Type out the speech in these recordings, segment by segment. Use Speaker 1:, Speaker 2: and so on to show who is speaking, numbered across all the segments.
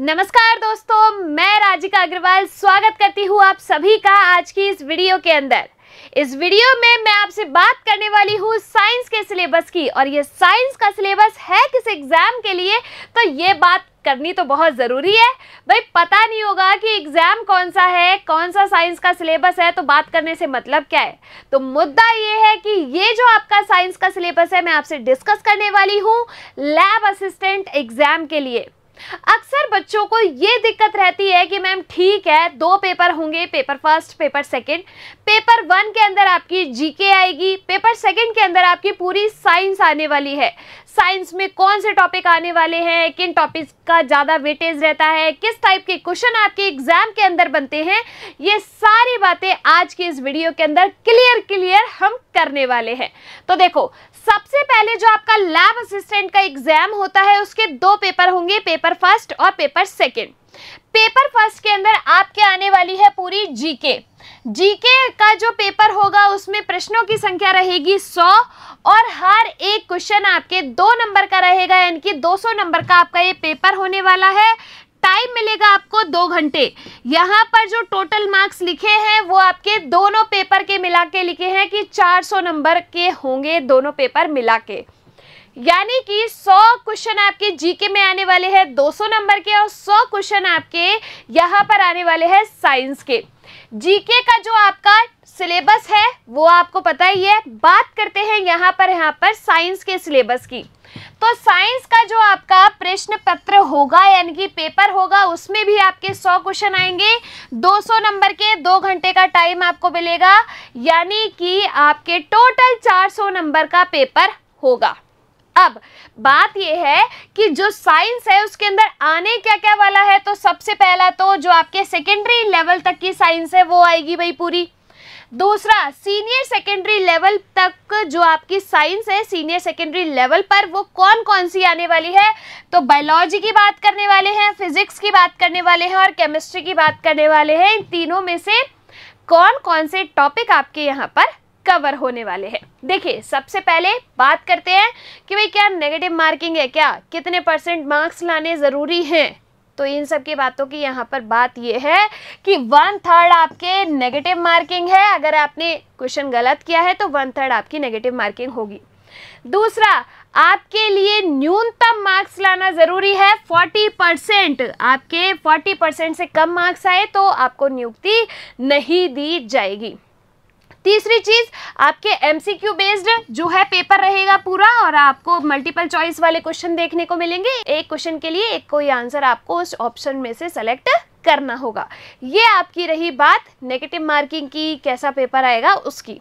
Speaker 1: नमस्कार दोस्तों मैं राजिका अग्रवाल स्वागत करती हूँ आप सभी का आज की इस वीडियो के अंदर इस वीडियो में मैं आपसे बात करने वाली हूँ साइंस के सिलेबस की और ये साइंस का सिलेबस है किस एग्ज़ाम के लिए तो ये बात करनी तो बहुत ज़रूरी है भाई पता नहीं होगा कि एग्ज़ाम कौन सा है कौन सा साइंस का सिलेबस है तो बात करने से मतलब क्या है तो मुद्दा ये है कि ये जो आपका साइंस का सिलेबस है मैं आपसे डिस्कस करने वाली हूँ लैब असिस्टेंट एग्ज़ाम के लिए अक्सर बच्चों को ये दिक्कत रहती है कि मैम ठीक है दो पेपर होंगे paper first paper second paper one के अंदर आपकी जीके आएगी पेपर सेकंड के अंदर आपकी पूरी साइंस आने वाली है साइंस में कौन से टॉपिक आने वाले हैं किन टॉपिक्स का ज़्यादा वेटेज रहता है किस टाइप के क्वेश्चन आपके एग्जाम के अंदर बनते हैं ये सारी बातें आज की इस वीडियो के अंदर क्लियर क्लियर हम करने वाले हैं तो देखो सबसे पहले जो आपका लैब असिस्टेंट का एग्जाम होता है उसके दो पेपर होंगे पेपर फर्स्ट और पेपर सेकेंड पेपर फर्स्ट के अंदर आपके आने वाली है पूरी जीके जीके का जो पेपर होगा उसमें प्रश्नों की संख्या रहेगी 100 और हर एक क्वेश्चन आपके दो नंबर का रहेगा यानी कि 200 नंबर का आपका ये पेपर होने वाला है टाइम मिलेगा आपको दो घंटे यहाँ पर जो टोटल मार्क्स लिखे हैं वो आपके दोनों पेपर के मिला के लिखे हैं कि 400 नंबर के होंगे दोनों पेपर मिला के यानी कि 100 क्वेश्चन आपके जीके में आने वाले हैं 200 नंबर के और 100 क्वेश्चन आपके यहाँ पर आने वाले हैं साइंस के जीके का जो आपका सिलेबस है वो आपको पता ही है बात करते हैं यहाँ पर यहाँ पर साइंस के सिलेबस की तो साइंस का जो आपका प्रश्न पत्र होगा यानी कि पेपर होगा उसमें भी आपके 100 क्वेश्चन आएंगे 200 नंबर के दो घंटे का टाइम आपको मिलेगा यानी कि आपके टोटल 400 नंबर का पेपर होगा अब बात यह है कि जो साइंस है उसके अंदर आने क्या क्या वाला है तो सबसे पहला तो जो आपके सेकेंडरी लेवल तक की साइंस है वो आएगी भाई पूरी दूसरा सीनियर सेकेंडरी लेवल तक जो आपकी साइंस है सीनियर सेकेंडरी लेवल पर वो कौन कौन सी आने वाली है तो बायोलॉजी की बात करने वाले हैं फिजिक्स की बात करने वाले हैं और केमिस्ट्री की बात करने वाले हैं इन तीनों में से कौन कौन से टॉपिक आपके यहाँ पर कवर होने वाले हैं देखिए सबसे पहले बात करते हैं कि भाई क्या नेगेटिव मार्किंग है क्या कितने परसेंट मार्क्स लाने ज़रूरी हैं तो इन सब की बातों की यहाँ पर बात यह है कि वन थर्ड आपके नेगेटिव मार्किंग है अगर आपने क्वेश्चन गलत किया है तो वन थर्ड आपकी नेगेटिव मार्किंग होगी दूसरा आपके लिए न्यूनतम मार्क्स लाना ज़रूरी है 40 परसेंट आपके 40 परसेंट से कम मार्क्स आए तो आपको नियुक्ति नहीं दी जाएगी तीसरी चीज आपके एमसीक्यू बेस्ड जो है पेपर रहेगा पूरा और आपको मल्टीपल चॉइस वाले क्वेश्चन देखने को मिलेंगे एक क्वेश्चन के लिए एक कोई आंसर आपको उस ऑप्शन में से सेलेक्ट करना होगा ये आपकी रही बात नेगेटिव मार्किंग की कैसा पेपर आएगा उसकी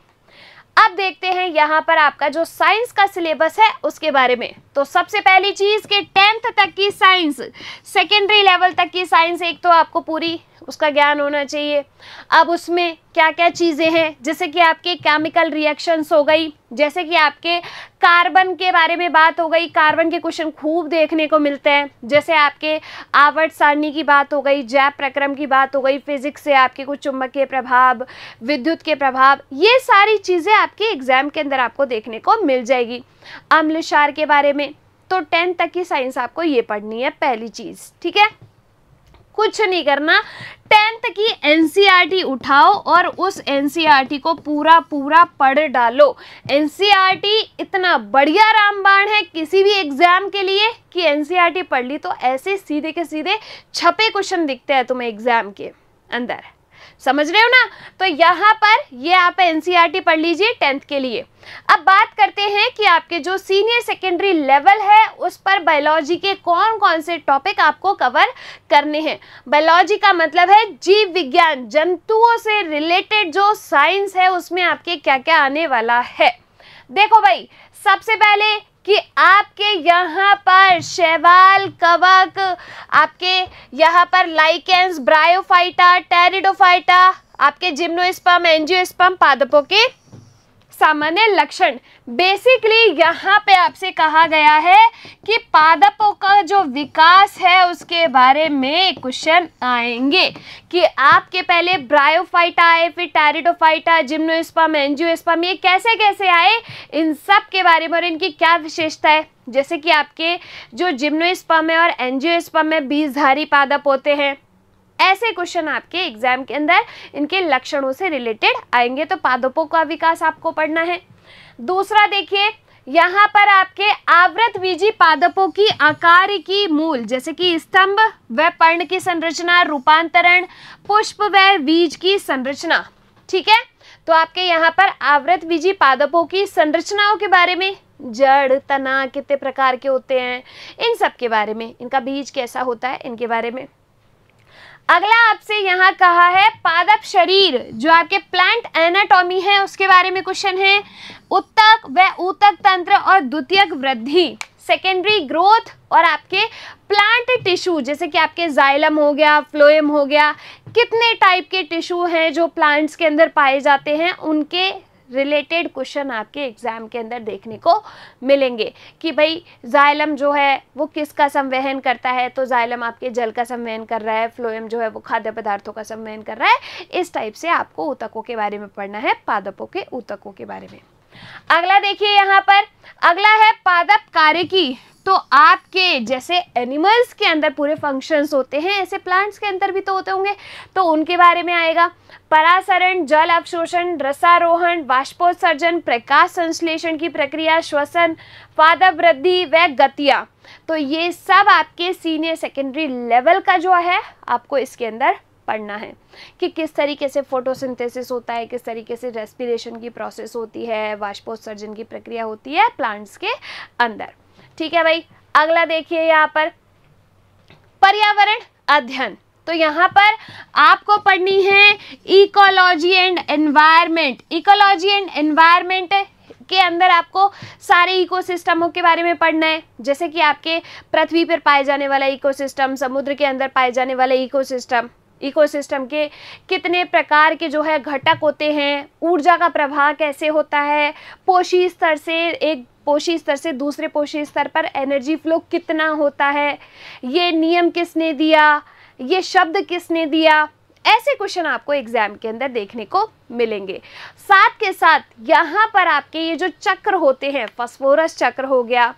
Speaker 1: अब देखते हैं यहाँ पर आपका जो साइंस का सिलेबस है उसके बारे में तो सबसे पहली चीज़ के टेंथ तक की साइंस सेकेंडरी लेवल तक की साइंस एक तो आपको पूरी उसका ज्ञान होना चाहिए अब उसमें क्या क्या चीज़ें हैं जैसे कि आपके केमिकल रिएक्शंस हो गई जैसे कि आपके कार्बन के बारे में बात हो गई कार्बन के क्वेश्चन खूब देखने को मिलते हैं जैसे आपके आवर्त सारणी की बात हो गई जैव प्रक्रम की बात हो गई फिजिक्स से आपके कुछ चुंबकीय प्रभाव विद्युत के प्रभाव ये सारी चीज़ें आपके एग्ज़ाम के अंदर आपको देखने को मिल जाएगी अम्लशार के बारे में तो टेंथ तक की साइंस आपको ये पढ़नी है पहली चीज़ ठीक है कुछ नहीं करना टेंथ की एनसीईआरटी उठाओ और उस एनसीईआरटी को पूरा पूरा पढ़ डालो एनसीईआरटी इतना बढ़िया रामबाण है किसी भी एग्ज़ाम के लिए कि एनसीईआरटी पढ़ ली तो ऐसे सीधे के सीधे छपे क्वेश्चन दिखते हैं तुम्हें एग्ज़ाम के अंदर समझ रहे हो ना तो यहाँ पर ये आप एनसीईआरटी e पढ़ लीजिए टेंथ के लिए अब बात करते हैं कि आपके जो सीनियर सेकेंडरी लेवल है उस पर बायोलॉजी के कौन कौन से टॉपिक आपको कवर करने हैं बायोलॉजी का मतलब है जीव विज्ञान जंतुओं से रिलेटेड जो साइंस है उसमें आपके क्या क्या आने वाला है देखो भाई सबसे पहले कि आपके यहाँ पर शैवाल कवक आपके यहाँ पर लाइकेंस ब्रायोफाइटा टेरिडोफाइटा आपके जिम्नोस्पम एंजियोस्पम पादपों के सामान्य लक्षण बेसिकली यहाँ पे आपसे कहा गया है कि पादपों का जो विकास है उसके बारे में क्वेश्चन आएंगे कि आपके पहले ब्रायोफाइटा आए फिर टैरिडोफाइटा जिम्नोस्पम एंजियोस्पम ये कैसे कैसे आए इन सब के बारे में और इनकी क्या विशेषता है जैसे कि आपके जो जिम्नोस्पम है और एंजियोस्पम में बीजधारी पादप होते हैं ऐसे क्वेश्चन आपके एग्जाम के अंदर इनके लक्षणों से रिलेटेड आएंगे तो पादपों का विकास आपको पढ़ना है दूसरा देखिए यहाँ पर आपके आवृत बीजी पादपों की आकार की मूल जैसे कि स्तंभ व पर्ण की संरचना रूपांतरण पुष्प व बीज की संरचना ठीक है तो आपके यहाँ पर आवृत बीजी पादपों की संरचनाओं के बारे में जड़ तना कितने प्रकार के होते हैं इन सब के बारे में इनका बीज कैसा होता है इनके बारे में अगला आपसे यहाँ कहा है पादप शरीर जो आपके प्लांट एनाटॉमी है उसके बारे में क्वेश्चन है उत्तक व ऊतक तंत्र और द्वितीयक वृद्धि सेकेंडरी ग्रोथ और आपके प्लांट टिश्यू जैसे कि आपके जाइलम हो गया फ्लोएम हो गया कितने टाइप के टिश्यू हैं जो प्लांट्स के अंदर पाए जाते हैं उनके रिलेटेड क्वेश्चन आपके एग्जाम के अंदर देखने को मिलेंगे कि भाई जाइलम जो है वो किसका संवहन करता है तो जाइलम आपके जल का संवहन कर रहा है फ्लोएम जो है वो खाद्य पदार्थों का संवहन कर रहा है इस टाइप से आपको ऊतकों के बारे में पढ़ना है पादपों के ऊतकों के बारे में अगला देखिए यहाँ पर अगला है पादप कार्य की तो आपके जैसे एनिमल्स के अंदर पूरे फंक्शंस होते हैं ऐसे प्लांट्स के अंदर भी तो होते होंगे तो उनके बारे में आएगा परासरण जल अवशोषण रसारोहण वाष्पोत्सर्जन प्रकाश संश्लेषण की प्रक्रिया श्वसन पादप वृद्धि व गतिया तो ये सब आपके सीनियर सेकेंडरी लेवल का जो है आपको इसके अंदर पढ़ना है कि किस तरीके से फोटोसिंथेसिस होता है किस तरीके से रेस्पिरेशन की प्रोसेस होती है वाष्पोत्सर्जन की प्रक्रिया होती है प्लांट्स के अंदर ठीक है भाई अगला देखिए यहाँ पर पर्यावरण अध्ययन तो यहाँ पर आपको पढ़नी है ecology and environment ecology and environment के अंदर आपको सारे इकोसिस्टमों के बारे में पढ़ना है जैसे कि आपके पृथ्वी पर पाए जाने वाला इकोसिस्टम समुद्र के अंदर पाए जाने वाला इकोसिस्टम इकोसिस्टम के कितने प्रकार के जो है घटक होते हैं ऊर्जा का प्रभाव कैसे होता है पोषी स्तर से एक पोषी स्तर से दूसरे पोषी स्तर पर एनर्जी फ्लो कितना होता है ये नियम किसने दिया ये शब्द किसने दिया ऐसे क्वेश्चन आपको एग्जाम के अंदर देखने को मिलेंगे साथ के साथ यहाँ पर आपके ये जो चक्र होते हैं फॉस्फोरस चक्र हो गया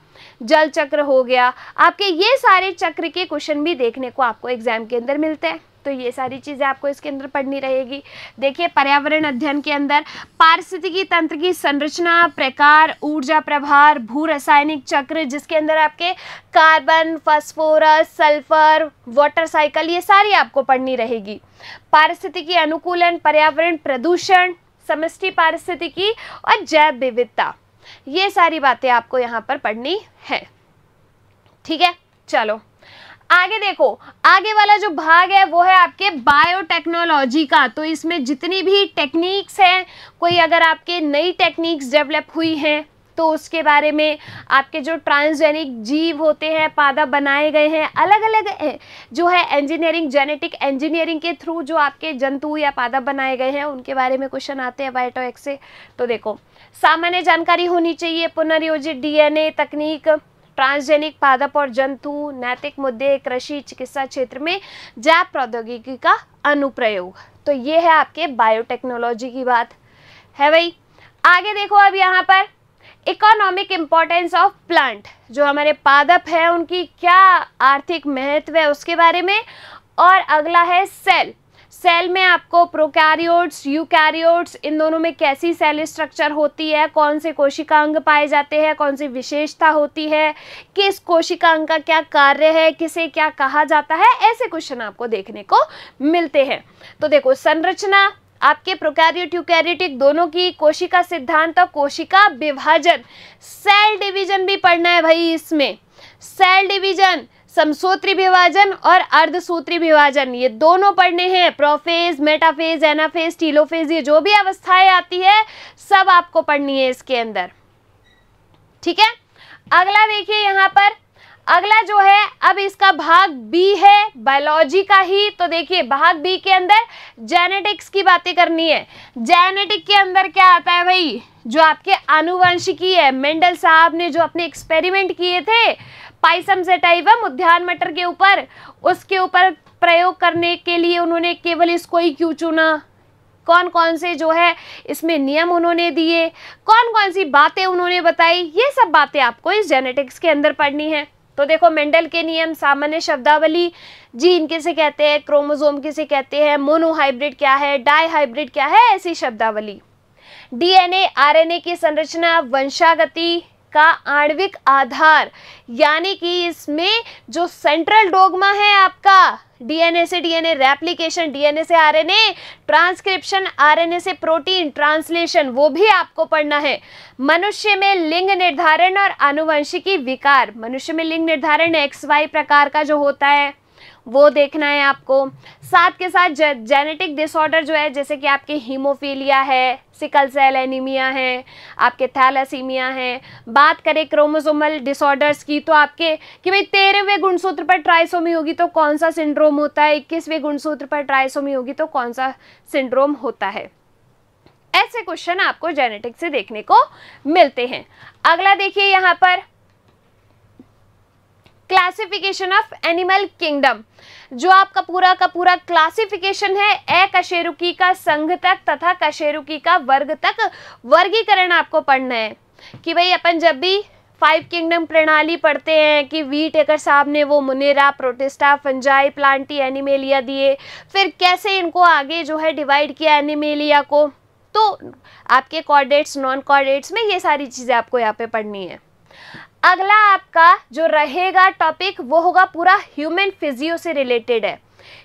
Speaker 1: जल चक्र हो गया आपके ये सारे चक्र के क्वेश्चन भी देखने को आपको एग्जाम के अंदर मिलते हैं तो ये सारी चीज़ें आपको इसके अंदर पढ़नी रहेगी देखिए पर्यावरण अध्ययन के अंदर पारिस्थितिकी तंत्र की संरचना प्रकार ऊर्जा प्रभार भू रासायनिक चक्र जिसके अंदर आपके carbon phosphorus sulphur water cycle ये सारी आपको पढ़नी रहेगी पारिस्थितिकी अनुकूलन पर्यावरण प्रदूषण समष्टि पारिस्थितिकी और जैव विविधता ये सारी बातें आपको यहाँ पर पढ़नी है ठीक है चलो आगे देखो आगे वाला जो भाग है वो है आपके बायोटेक्नोलॉजी का तो इसमें जितनी भी टेक्निक्स हैं कोई अगर आपके नई टेक्निक्स डेवलप हुई हैं तो उसके बारे में आपके जो ट्रांसजेनिक जीव होते हैं पादा बनाए गए हैं अलग अलग जो है इंजीनियरिंग जेनेटिक इंजीनियरिंग के थ्रू जो आपके जंतु या पादा बनाए गए हैं उनके बारे में क्वेश्चन आते हैं बायोटोएक से तो देखो सामान्य जानकारी होनी चाहिए पुनर्योजित डीएनए तकनीक ट्रांसजेनिक पादप और जंतु नैतिक मुद्दे कृषि चिकित्सा क्षेत्र में जैव प्रौद्योगिकी का अनुप्रयोग तो ये है आपके बायोटेक्नोलॉजी की बात है भाई आगे देखो अब यहाँ पर इकोनॉमिक इम्पोर्टेंस ऑफ प्लांट जो हमारे पादप है उनकी क्या आर्थिक महत्व है उसके बारे में और अगला है सेल सेल में आपको प्रोकैरियोट्स यूकैरियोट्स इन दोनों में कैसी सेल स्ट्रक्चर होती है कौन से कोशिका अंग पाए जाते हैं कौन सी विशेषता होती है किस कोशिकांग का क्या कार्य है किसे क्या कहा जाता है ऐसे क्वेश्चन आपको देखने को मिलते हैं तो देखो संरचना आपके प्रोकैरियोट यूकैरियोटिक दोनों की कोशिका सिद्धांत और कोशिका विभाजन सेल डिविजन भी पढ़ना है भाई इसमें सेल डिविजन समसूत्री विभाजन और अर्धसूत्री विभाजन ये दोनों पढ़ने हैं प्रोफेज मेटाफेज एनाफेज टीलोफेज ये जो भी अवस्थाएं आती है सब आपको पढ़नी है इसके अंदर ठीक है अगला देखिए यहां पर अगला जो है अब इसका भाग बी है बायोलॉजी का ही तो देखिए भाग बी के अंदर जेनेटिक्स की बातें करनी है जेनेटिक के अंदर क्या आता है भाई जो आपके आनुवंशिकी है मेंडल साहब ने जो अपने एक्सपेरिमेंट किए थे पाइसम सेटाइवम उद्यान मटर के ऊपर उसके ऊपर प्रयोग करने के लिए उन्होंने केवल इसको ही क्यों चुना कौन कौन से जो है इसमें नियम उन्होंने दिए कौन कौन सी बातें उन्होंने बताई ये सब बातें आपको इस जेनेटिक्स के अंदर पढ़नी है तो देखो मेंडल के नियम सामान्य शब्दावली जीन किसे कहते हैं क्रोमोजोम किसे कहते हैं मोनोहाइब्रिड क्या है डाई हाइब्रिड क्या है ऐसी शब्दावली डीएनए आरएनए की संरचना वंशागति का आणविक आधार यानी कि इसमें जो सेंट्रल डोगमा है आपका डीएनए से डीएनए रेप्लिकेशन डीएनए से आरएनए ट्रांसक्रिप्शन आरएनए से प्रोटीन ट्रांसलेशन वो भी आपको पढ़ना है मनुष्य में लिंग निर्धारण और आनुवंशिकी विकार मनुष्य में लिंग निर्धारण एक्स वाई प्रकार का जो होता है वो देखना है आपको साथ के साथ जेनेटिक डिसऑर्डर जो है जैसे कि आपके हीमोफीलिया है सिकल सेल एनीमिया है आपके थैलासीमिया है बात करें क्रोमोसोमल डिसऑर्डर्स की तो आपके कि भाई तेरहवें गुणसूत्र पर ट्राइसोमी होगी तो कौन सा सिंड्रोम होता है इक्कीसवें गुणसूत्र पर ट्राइसोमी होगी तो कौन सा सिंड्रोम होता है ऐसे क्वेश्चन आपको जेनेटिक से देखने को मिलते हैं अगला देखिए यहाँ पर क्लासिफिकेशन ऑफ एनिमल किंगडम जो आपका पूरा का पूरा क्लासिफिकेशन है ए कशेरुकी का संघ तक तथा कशेरुकी का वर्ग तक वर्गीकरण आपको पढ़ना है कि भाई अपन जब भी फाइव किंगडम प्रणाली पढ़ते हैं कि वी टेकर साहब ने वो Monera Protista Fungi Plantae Animalia दिए फिर कैसे इनको आगे जो है डिवाइड किया एनिमेलिया को तो आपके कॉर्डेट्स नॉन कॉर्डेट्स में ये सारी चीज़ें आपको यहाँ पे पढ़नी है अगला आपका जो रहेगा टॉपिक वो होगा पूरा ह्यूमन फिजियो से रिलेटेड है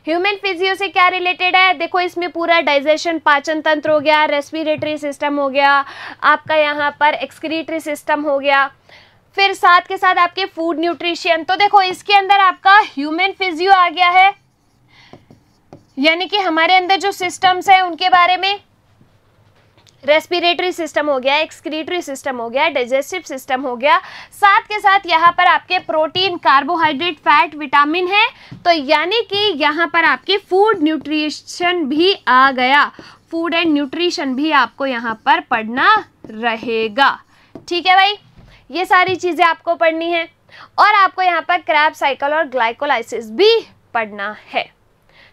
Speaker 1: ह्यूमन फिजियो से क्या रिलेटेड है देखो इसमें पूरा डाइजेशन पाचन तंत्र हो गया रेस्पिरेटरी सिस्टम हो गया आपका यहाँ पर एक्सक्रीटरी सिस्टम हो गया फिर साथ के साथ आपके फूड न्यूट्रिशन तो देखो इसके अंदर आपका ह्यूमन फिजियो आ गया है यानी कि हमारे अंदर जो सिस्टम्स हैं उनके बारे में रेस्पिरेटरी सिस्टम हो गया एक्सक्रीटरी सिस्टम हो गया डाइजेस्टिव सिस्टम हो गया साथ के साथ यहाँ पर आपके प्रोटीन कार्बोहाइड्रेट फैट विटामिन है तो यानी कि यहाँ पर आपके फूड न्यूट्रिशन भी आ गया फूड एंड न्यूट्रिशन भी आपको यहाँ पर पढ़ना रहेगा ठीक है भाई ये सारी चीज़ें आपको पढ़नी है और आपको यहाँ पर क्रैप साइकिल और ग्लाइकोलाइसिस भी पढ़ना है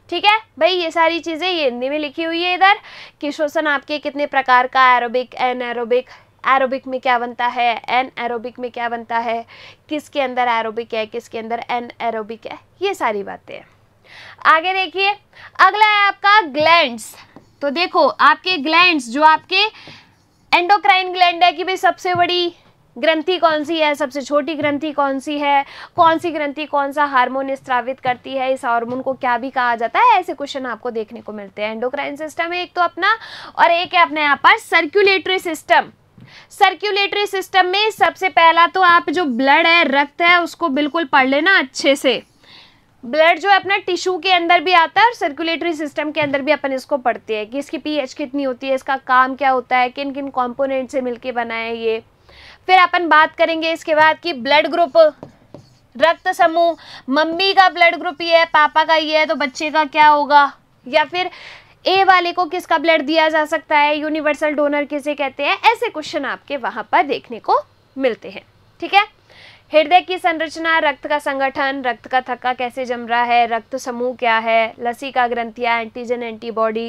Speaker 1: ठीक है भाई ये सारी चीज़ें ये हिंदी में लिखी हुई है इधर कि श्वसन आपके कितने प्रकार का एरोबिक एन एरोबिक एरोबिक में क्या बनता है एन एरोबिक में क्या बनता है किसके अंदर एरोबिक है किसके अंदर एन एरोबिक है ये सारी बातें हैं आगे देखिए अगला है आपका ग्लैंड्स तो देखो आपके ग्लैंड्स जो आपके एंडोक्राइन ग्लैंड है कि भाई सबसे बड़ी ग्रंथि कौन सी है सबसे छोटी ग्रंथि कौन सी है कौन सी ग्रंथि कौन सा हार्मोन स्त्रावित करती है इस हार्मोन को क्या भी कहा जाता है ऐसे क्वेश्चन आपको देखने को मिलते हैं एंडोक्राइन सिस्टम है एक तो अपना और एक है अपने यहाँ पर सर्क्यूलेटरी सिस्टम सर्क्यूलेटरी सिस्टम में सबसे पहला तो आप जो ब्लड है रक्त है उसको बिल्कुल पढ़ लेना अच्छे से ब्लड जो है अपना टिश्यू के अंदर भी आता है और सर्कुलेटरी सिस्टम के अंदर भी अपन इसको पढ़ते हैं कि इसकी पीएच कितनी होती है इसका काम क्या होता है किन किन कंपोनेंट से मिलके बना है ये फिर अपन बात करेंगे इसके बाद कि ब्लड ग्रुप रक्त समूह मम्मी का ब्लड ग्रुप ये है पापा का ये है तो बच्चे का क्या होगा या फिर ए वाले को किसका ब्लड दिया जा सकता है यूनिवर्सल डोनर किसे कहते हैं ऐसे क्वेश्चन आपके वहाँ पर देखने को मिलते हैं ठीक है हृदय की संरचना रक्त का संगठन रक्त का थक्का कैसे जम रहा है रक्त समूह क्या है लसी का ग्रंथिया एंटीजन एंटीबॉडी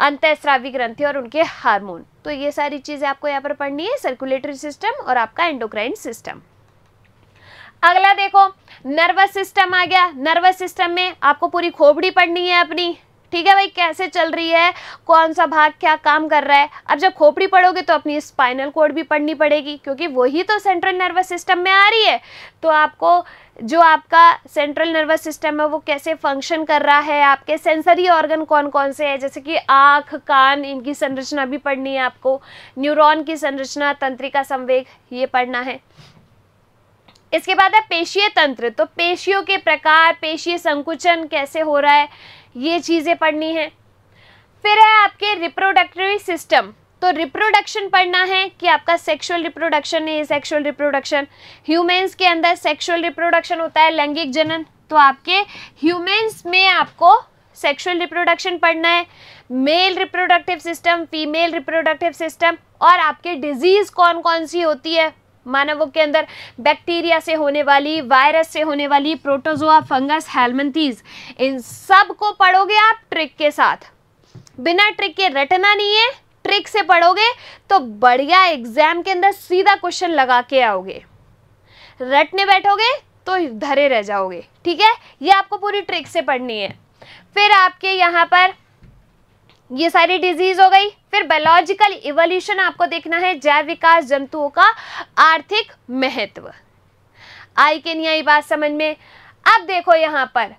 Speaker 1: अंतःस्रावी ग्रंथि और उनके हार्मोन तो ये सारी चीज़ें आपको यहाँ पर पढ़नी है सर्कुलेटरी सिस्टम और आपका एंडोक्राइन सिस्टम अगला देखो नर्वस सिस्टम आ गया नर्वस सिस्टम में आपको पूरी खोपड़ी पढ़नी है अपनी ठीक है भाई कैसे चल रही है कौन सा भाग क्या काम कर रहा है अब जब खोपड़ी पढ़ोगे तो अपनी स्पाइनल कोड भी पढ़नी पड़ेगी क्योंकि वही तो सेंट्रल नर्वस सिस्टम में आ रही है तो आपको जो आपका सेंट्रल नर्वस सिस्टम है वो कैसे फंक्शन कर रहा है आपके सेंसरी ऑर्गन कौन कौन से हैं जैसे कि आँख कान इनकी संरचना भी पढ़नी है आपको न्यूरॉन की संरचना तंत्रिका संवेग ये पढ़ना है इसके बाद है पेशीय तंत्र तो पेशियों के प्रकार पेशीय संकुचन कैसे हो रहा है ये चीज़ें पढ़नी है फिर है आपके रिप्रोडक्टिव सिस्टम तो रिप्रोडक्शन पढ़ना है कि आपका सेक्सुअल रिप्रोडक्शन है सेक्सुअल रिप्रोडक्शन ह्यूमेंस के अंदर सेक्सुअल रिप्रोडक्शन होता है लैंगिक जनन तो आपके ह्यूमेंस में आपको सेक्सुअल रिप्रोडक्शन पढ़ना है male reproductive system female reproductive system और आपके डिजीज़ कौन कौन सी होती है मानवों के अंदर बैक्टीरिया से होने वाली वायरस से होने वाली प्रोटोजोआ फंगस हेलमेंथीज इन सब को पढ़ोगे आप ट्रिक के साथ बिना ट्रिक के रटना नहीं है ट्रिक से पढ़ोगे तो बढ़िया एग्जाम के अंदर सीधा क्वेश्चन लगा के आओगे रटने बैठोगे तो धरे रह जाओगे ठीक है ये आपको पूरी ट्रिक से पढ़नी है फिर आपके यहाँ पर ये सारी डिजीज हो गई फिर बायोलॉजिकल इवोल्यूशन आपको देखना है जैव विकास जंतुओं का आर्थिक महत्व आई के नहीं आई बात समझ में अब देखो यहाँ पर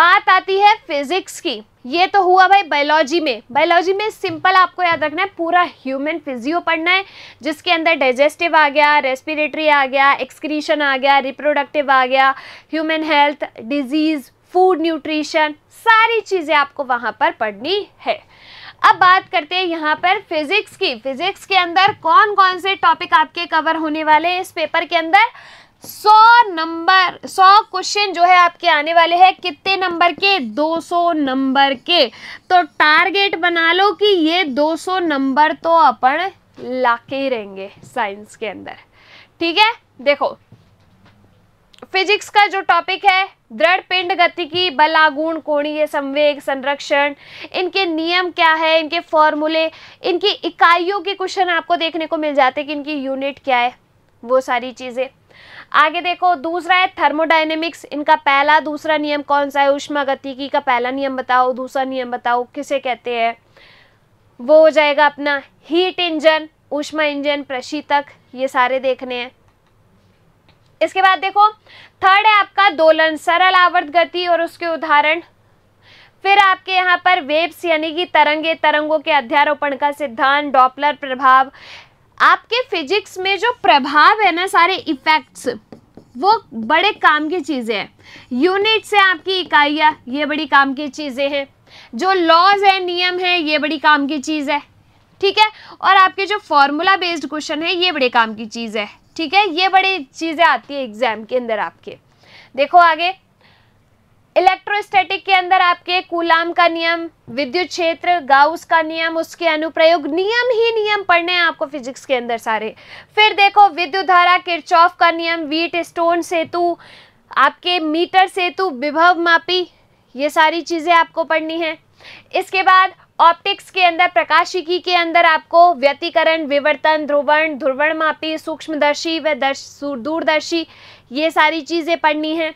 Speaker 1: बात आती है फिजिक्स की ये तो हुआ भाई बायोलॉजी में बायोलॉजी में सिंपल आपको याद रखना है पूरा ह्यूमन फिजियो पढ़ना है जिसके अंदर डाइजेस्टिव आ गया रेस्पिरेटरी आ गया एक्सक्रीशन आ गया रिप्रोडक्टिव आ गया human health diseases food nutrition सारी चीज़ें आपको वहाँ पर पढ़नी है अब बात करते हैं यहाँ पर फिजिक्स की फिजिक्स के अंदर कौन कौन से टॉपिक आपके कवर होने वाले हैं इस पेपर के अंदर सौ नंबर सौ क्वेश्चन जो है आपके आने वाले हैं कितने नंबर के 200 नंबर के तो टारगेट बना लो कि ये 200 नंबर तो अपन लाके ही रहेंगे साइंस के अंदर ठीक है देखो फिजिक्स का जो टॉपिक है दृढ़ पिंड गति की बलागुण कोणीय संवेग संरक्षण इनके नियम क्या है इनके फॉर्मूले इनकी इकाइयों के क्वेश्चन आपको देखने को मिल जाते हैं कि इनकी यूनिट क्या है वो सारी चीज़ें आगे देखो दूसरा है थर्मोडाइनेमिक्स इनका पहला दूसरा नियम कौन सा है उष्मा की का पहला नियम बताओ दूसरा नियम बताओ किसे कहते हैं वो हो जाएगा अपना हीट इंजन उष्मा इंजन प्रशीतक ये सारे देखने हैं इसके बाद देखो थर्ड है आपका दोलन सरल आवर्त गति और उसके उदाहरण फिर आपके यहाँ पर वेब्स यानी कि तरंगे तरंगों के अध्यारोपण का सिद्धांत डॉपलर प्रभाव आपके फिजिक्स में जो प्रभाव है ना सारे इफेक्ट्स वो बड़े काम की चीज़ें हैं यूनिट से आपकी इकाइयाँ ये बड़ी काम की चीज़ें हैं जो लॉज है नियम है ये बड़ी काम की चीज़ है ठीक है और आपके जो फॉर्मूला बेस्ड क्वेश्चन है ये बड़े काम की चीज़ है ठीक है ये बड़ी चीज़ें आती है एग्जाम के अंदर आपके देखो आगे इलेक्ट्रोस्टैटिक के अंदर आपके कुलाम का नियम विद्युत क्षेत्र गाउस का नियम उसके अनुप्रयोग नियम ही नियम पढ़ने हैं आपको फिजिक्स के अंदर सारे फिर देखो विद्युत धारा किरचॉफ का नियम वीट स्टोन सेतु आपके मीटर सेतु विभव मापी ये सारी चीज़ें आपको पढ़नी है इसके बाद ऑप्टिक्स के अंदर प्रकाशिकी के अंदर आपको व्यतीकरण विवर्तन ध्रुवण ध्रुवण मापी सूक्ष्मदर्शी व दर्श दूरदर्शी ये सारी चीज़ें पढ़नी है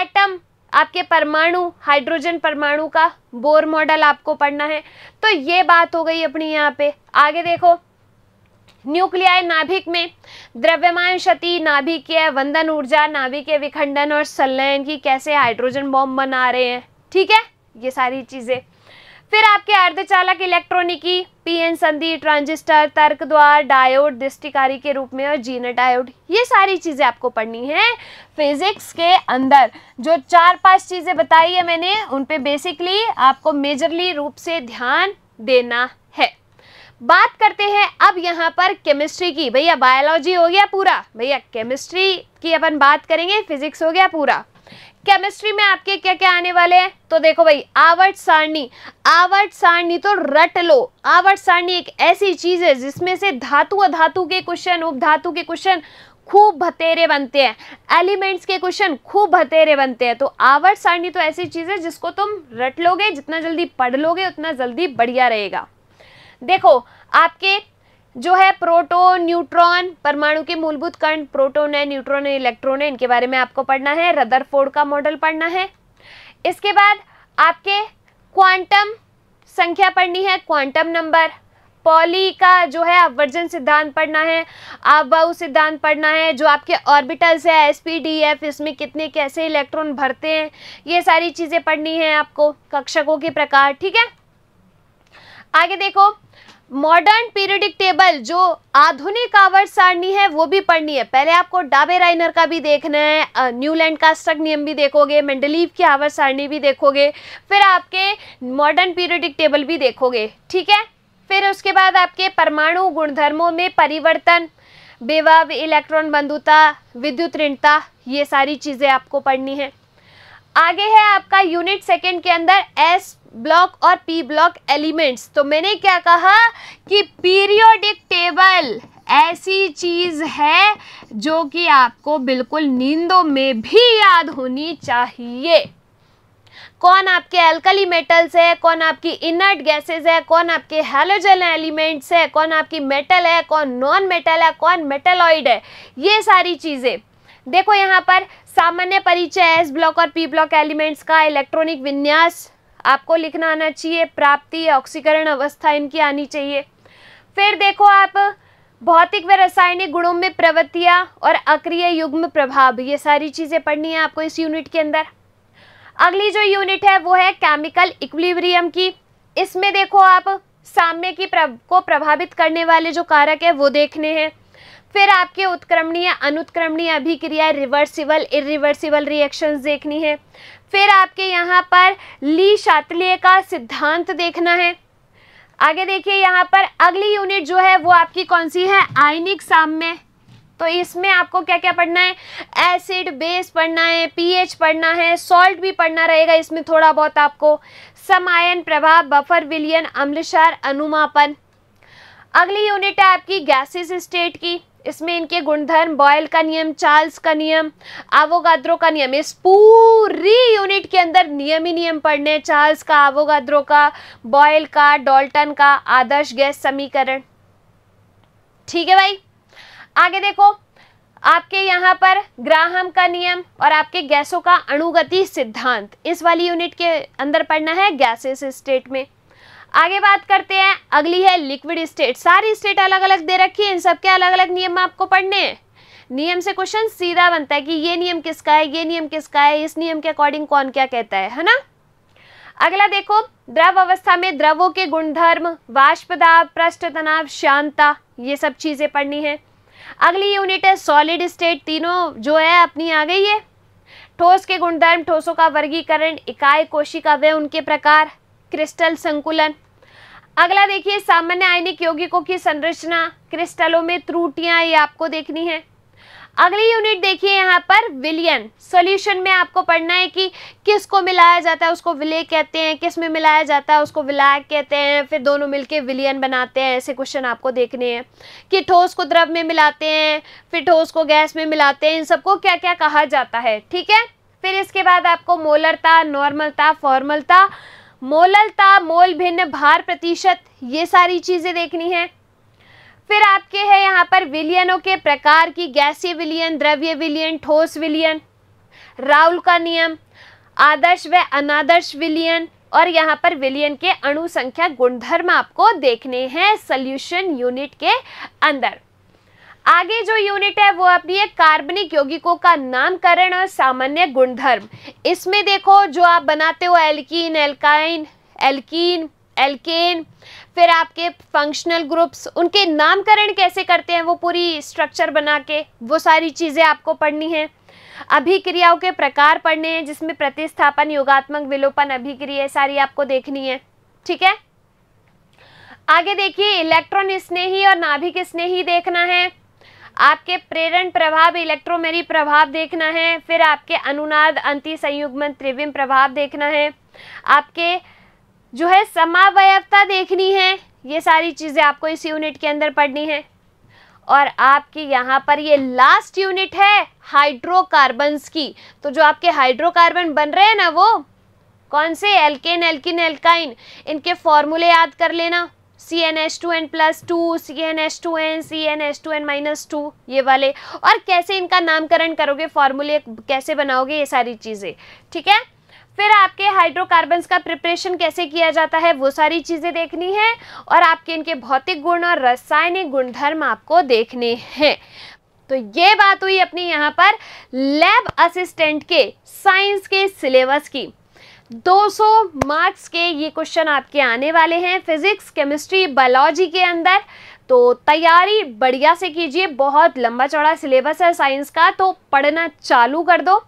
Speaker 1: एटम आपके परमाणु हाइड्रोजन परमाणु का बोर मॉडल आपको पढ़ना है तो ये बात हो गई अपनी यहाँ पे आगे देखो न्यूक्लियाय नाभिक में द्रव्यमान क्षति नाभिकीय वंदन ऊर्जा नाभिकीय विखंडन और संलयन की कैसे हाइड्रोजन बॉम्ब बना रहे हैं ठीक है ये सारी चीज़ें फिर आपके अर्धचालक इलेक्ट्रॉनिकी पीएन संधि ट्रांजिस्टर तर्क द्वार डायोड दृष्टिकारी के रूप में और जीनर डायोड ये सारी चीज़ें आपको पढ़नी है फिजिक्स के अंदर जो चार पांच चीज़ें बताई है मैंने उन पे बेसिकली आपको मेजरली रूप से ध्यान देना है बात करते हैं अब यहाँ पर केमिस्ट्री की भैया बायोलॉजी हो गया पूरा भैया केमिस्ट्री की अपन बात करेंगे फिजिक्स हो गया पूरा केमिस्ट्री में आपके क्या क्या आने वाले हैं तो देखो भाई आवर्त सारणी आवर्त सारणी तो रट लो आवर्त सारणी एक ऐसी चीज है जिसमें से धातु अधातु के क्वेश्चन उपधातु के क्वेश्चन खूब भतेरे बनते हैं एलिमेंट्स के क्वेश्चन खूब भतेरे बनते हैं तो आवर्त सारणी तो ऐसी चीज़ है जिसको तुम रट लोगे जितना जल्दी पढ़ लोगे उतना जल्दी बढ़िया रहेगा देखो आपके जो है प्रोटोन न्यूट्रॉन परमाणु के मूलभूत कण प्रोटोन है न्यूट्रॉन है इलेक्ट्रॉन है इनके बारे में आपको पढ़ना है रदर का मॉडल पढ़ना है इसके बाद आपके क्वांटम संख्या पढ़नी है क्वांटम नंबर पॉली का जो है अपवर्जन सिद्धांत पढ़ना है आबाऊ सिद्धांत पढ़ना है जो आपके ऑर्बिटल्स है एस पी डी एफ इसमें कितने कैसे इलेक्ट्रॉन भरते हैं ये सारी चीज़ें पढ़नी है आपको कक्षकों के प्रकार ठीक है आगे देखो मॉडर्न पीरियडिक टेबल जो आधुनिक आवर्त सारणी है वो भी पढ़नी है पहले आपको डाबे राइनर का भी देखना है न्यूलैंड का स्टक नियम भी देखोगे मेंडलीव की आवर्त सारणी भी देखोगे फिर आपके मॉडर्न पीरियडिक टेबल भी देखोगे ठीक है फिर उसके बाद आपके परमाणु गुणधर्मों में परिवर्तन बेवाब इलेक्ट्रॉन बंधुता विद्युत ऋणता ये सारी चीज़ें आपको पढ़नी है आगे है आपका यूनिट सेकेंड के अंदर एस ब्लॉक और पी ब्लॉक एलिमेंट्स तो मैंने क्या कहा कि पीरियोडिक टेबल ऐसी चीज़ है जो कि आपको बिल्कुल नींदों में भी याद होनी चाहिए कौन आपके अल्कली मेटल्स है कौन आपकी इनर्ट गैसेस है कौन आपके हेलोजन एलिमेंट्स है कौन आपकी मेटल है कौन नॉन मेटल है कौन मेटलॉइड है ये सारी चीज़ें देखो यहाँ पर सामान्य परिचय एस ब्लॉक और पी ब्लॉक एलिमेंट्स का इलेक्ट्रॉनिक विन्यास आपको लिखना आना चाहिए प्राप्ति ऑक्सीकरण अवस्था इनकी आनी चाहिए फिर देखो आप भौतिक व रासायनिक गुणों में प्रवृत्तियाँ और अक्रिय युग्म प्रभाव ये सारी चीज़ें पढ़नी है आपको इस यूनिट के अंदर अगली जो यूनिट है वो है केमिकल इक्विलिब्रियम की इसमें देखो आप साम्य की प्रभ, को प्रभावित करने वाले जो कारक है वो देखने हैं फिर आपके उत्क्रमणीय अनुत्क्रमणीय अभिक्रिया रिवर्सिबल इरिवर्सिबल रिएक्शंस देखनी है फिर आपके यहाँ पर ली शातलीय का सिद्धांत देखना है आगे देखिए यहाँ पर अगली यूनिट जो है वो आपकी कौन सी है आयनिक साम्य तो इसमें आपको क्या क्या पढ़ना है एसिड बेस पढ़ना है पीएच पढ़ना है सॉल्ट भी पढ़ना रहेगा इसमें थोड़ा बहुत आपको समायन प्रभाव बफर विलियन अम्लशार अनुमापन अगली यूनिट है आपकी गैसेस स्टेट की इसमें इनके गुणधर्म बॉयल का नियम चार्ल्स का नियम आवोगाद्रो का नियम इस पूरी यूनिट के अंदर नियम ही नियम पढ़ने चार्ल्स का आवोगाद्रो का बॉयल का डॉल्टन का आदर्श गैस समीकरण ठीक है भाई आगे देखो आपके यहाँ पर ग्राहम का नियम और आपके गैसों का अणुगति सिद्धांत इस वाली यूनिट के अंदर पढ़ना है गैसेस स्टेट में आगे बात करते हैं अगली है लिक्विड स्टेट सारी स्टेट अलग अलग दे रखी है इन सबके अलग अलग नियम आपको पढ़ने हैं नियम से क्वेश्चन सीधा बनता है कि ये नियम किसका है ये नियम किसका है इस नियम के अकॉर्डिंग कौन क्या कहता है है ना अगला देखो द्रव अवस्था में द्रवों के गुणधर्म वाष्प दाब पृष्ठ तनाव शांता ये सब चीज़ें पढ़नी है अगली यूनिट है सॉलिड स्टेट तीनों जो है अपनी आ गई है ठोस के गुणधर्म ठोसों का वर्गीकरण इकाई कोशिका वे उनके प्रकार क्रिस्टल संकुलन अगला देखिए सामान्य आयनिक यौगिकों की संरचना क्रिस्टलों में त्रुटियां ये आपको देखनी है अगली यूनिट देखिए यहाँ पर विलियन सॉल्यूशन में आपको पढ़ना है कि किसको मिलाया जाता है उसको विलय कहते हैं किस में मिलाया जाता है उसको विलायक कहते हैं फिर दोनों मिलके विलियन बनाते हैं ऐसे क्वेश्चन आपको देखने हैं कि ठोस को द्रव में मिलाते हैं फिर ठोस को गैस में मिलाते हैं इन सबको क्या क्या कहा जाता है ठीक है फिर इसके बाद आपको मोलरता नॉर्मलता फॉर्मलता मोललता मोल भिन्न भार प्रतिशत ये सारी चीज़ें देखनी है फिर आपके है यहाँ पर विलियनों के प्रकार की गैसीय विलियन द्रव्य विलियन ठोस विलियन राउल का नियम आदर्श व अनादर्श विलियन और यहाँ पर विलियन के अणु संख्या गुणधर्म आपको देखने हैं सल्यूशन यूनिट के अंदर आगे जो यूनिट है वो अपनी है कार्बनिक यौगिकों का नामकरण और सामान्य गुणधर्म इसमें देखो जो आप बनाते हो एल्कीन एल्काइन एल्कीन एल्केन फिर आपके फंक्शनल ग्रुप्स उनके नामकरण कैसे करते हैं वो पूरी स्ट्रक्चर बना के वो सारी चीज़ें आपको पढ़नी है अभिक्रियाओं के प्रकार पढ़ने हैं जिसमें प्रतिस्थापन योगात्मक विलोपन अभिक्रिया सारी आपको देखनी है ठीक है आगे देखिए इलेक्ट्रॉन स्नेही और नाभिक स्नेही देखना है आपके प्रेरण प्रभाव इलेक्ट्रोमेरी प्रभाव देखना है फिर आपके अनुनाद अंति संयुग्मन त्रिविम प्रभाव देखना है आपके जो है समावयवता देखनी है ये सारी चीज़ें आपको इस यूनिट के अंदर पढ़नी है और आपके यहाँ पर ये लास्ट यूनिट है हाइड्रोकार्बन्स की तो जो आपके हाइड्रोकार्बन बन रहे हैं ना वो कौन से एल्केन एल्किन एल्काइन इनके फॉर्मूले याद कर लेना C N H two N plus two C N H two N C N H two N minus two ये वाले और कैसे इनका नामकरण करोगे फॉर्मूले कैसे बनाओगे ये सारी चीज़ें ठीक है फिर आपके हाइड्रोकार्बन्स का प्रिपरेशन कैसे किया जाता है वो सारी चीज़ें देखनी है और आपके इनके भौतिक गुण और रासायनिक गुणधर्म आपको देखने हैं तो ये बात हुई अपनी यहाँ पर लैब असिस्टेंट के साइंस के सिलेबस की 200 मार्क्स के ये क्वेश्चन आपके आने वाले हैं फिजिक्स केमिस्ट्री बायोलॉजी के अंदर तो तैयारी बढ़िया से कीजिए बहुत लंबा चौड़ा सिलेबस है साइंस का तो पढ़ना चालू कर दो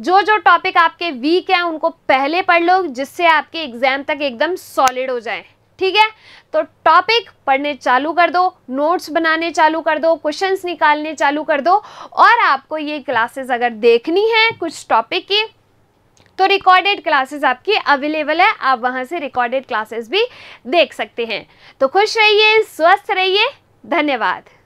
Speaker 1: जो जो टॉपिक आपके वीक हैं उनको पहले पढ़ लो जिससे आपके एग्ज़ाम तक एकदम सॉलिड हो जाए ठीक है तो टॉपिक पढ़ने चालू कर दो नोट्स बनाने चालू कर दो क्वेश्चंस निकालने चालू कर दो और आपको ये क्लासेस अगर देखनी है कुछ टॉपिक की तो रिकॉर्डेड क्लासेस आपकी अवेलेबल है आप वहां से रिकॉर्डेड क्लासेस भी देख सकते हैं तो खुश रहिए स्वस्थ रहिए धन्यवाद